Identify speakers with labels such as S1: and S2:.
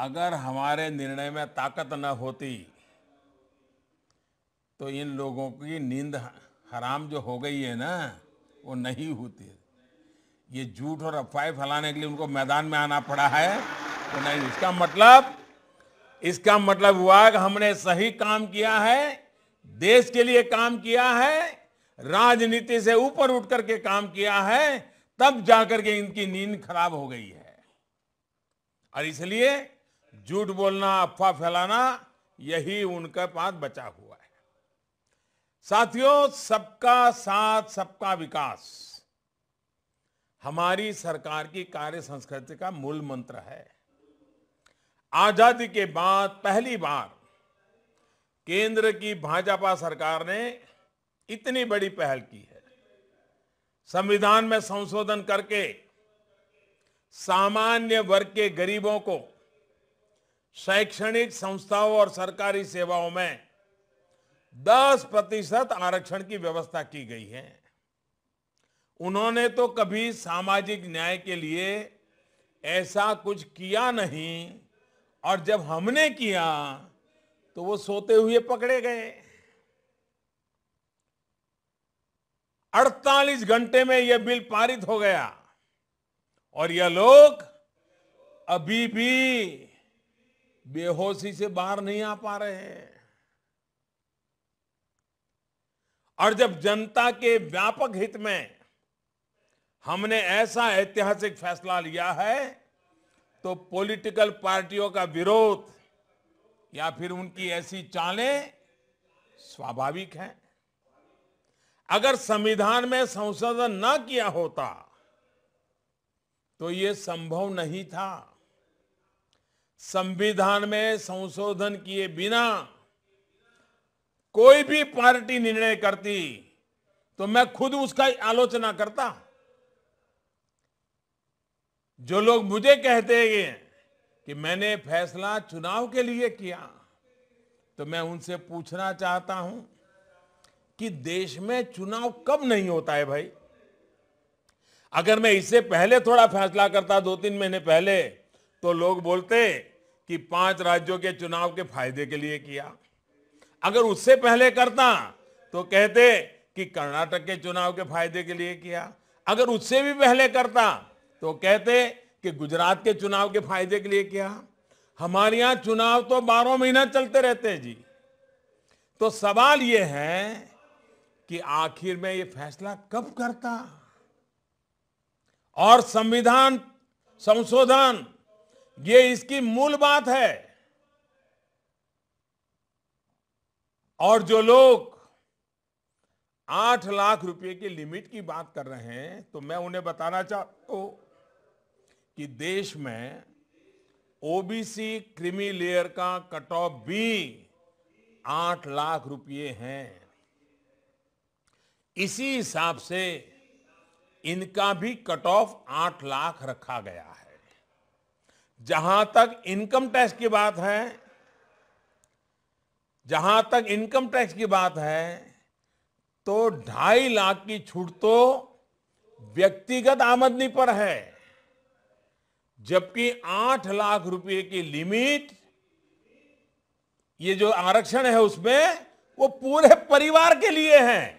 S1: अगर हमारे निर्णय में ताकत न होती तो इन लोगों की नींद हराम जो हो गई है ना वो नहीं होती ये झूठ और अफवाह फैलाने के लिए उनको मैदान में आना पड़ा है तो नहीं इसका मतलब इसका मतलब हुआ कि हमने सही काम किया है देश के लिए काम किया है राजनीति से ऊपर उठ करके काम किया है तब जाकर के इनकी नींद खराब हो गई है और इसलिए झूठ बोलना अफवाह फैलाना यही उनके पास बचा हुआ है साथियों सबका साथ सबका विकास हमारी सरकार की कार्य संस्कृति का मूल मंत्र है आजादी के बाद पहली बार केंद्र की भाजपा सरकार ने इतनी बड़ी पहल की है संविधान में संशोधन करके सामान्य वर्ग के गरीबों को शैक्षणिक संस्थाओं और सरकारी सेवाओं में 10 प्रतिशत आरक्षण की व्यवस्था की गई है उन्होंने तो कभी सामाजिक न्याय के लिए ऐसा कुछ किया नहीं और जब हमने किया तो वो सोते हुए पकड़े गए 48 घंटे में यह बिल पारित हो गया और यह लोग अभी भी बेहोशी से बाहर नहीं आ पा रहे हैं और जब जनता के व्यापक हित में हमने ऐसा ऐतिहासिक फैसला लिया है तो पॉलिटिकल पार्टियों का विरोध या फिर उनकी ऐसी चालें स्वाभाविक है अगर संविधान में संशोधन न किया होता तो ये संभव नहीं था संविधान में संशोधन किए बिना कोई भी पार्टी निर्णय करती तो मैं खुद उसका आलोचना करता जो लोग मुझे कहते हैं कि मैंने फैसला चुनाव के लिए किया तो मैं उनसे पूछना चाहता हूं कि देश में चुनाव कब नहीं होता है भाई अगर मैं इससे पहले थोड़ा फैसला करता दो तीन महीने पहले तो लोग बोलते कि पांच राज्यों के चुनाव के फायदे के लिए किया अगर उससे पहले करता तो कहते कि कर्नाटक के चुनाव के फायदे के लिए किया अगर उससे भी पहले करता तो कहते कि गुजरात के चुनाव के फायदे के लिए किया हमारे यहां चुनाव तो बारह महीना चलते रहते हैं जी तो सवाल यह है कि आखिर में ये फैसला कब करता और संविधान संशोधन ये इसकी मूल बात है और जो लोग आठ लाख रुपए की लिमिट की बात कर रहे हैं तो मैं उन्हें बताना चाहता हूं कि देश में ओबीसी क्रिमी लेयर का कट ऑफ भी आठ लाख रुपए हैं इसी हिसाब से इनका भी कट ऑफ आठ लाख रखा गया है जहां तक इनकम टैक्स की बात है जहां तक इनकम टैक्स की बात है तो ढाई लाख की छूट तो व्यक्तिगत आमदनी पर है जबकि आठ लाख रुपए की लिमिट ये जो आरक्षण है उसमें वो पूरे परिवार के लिए है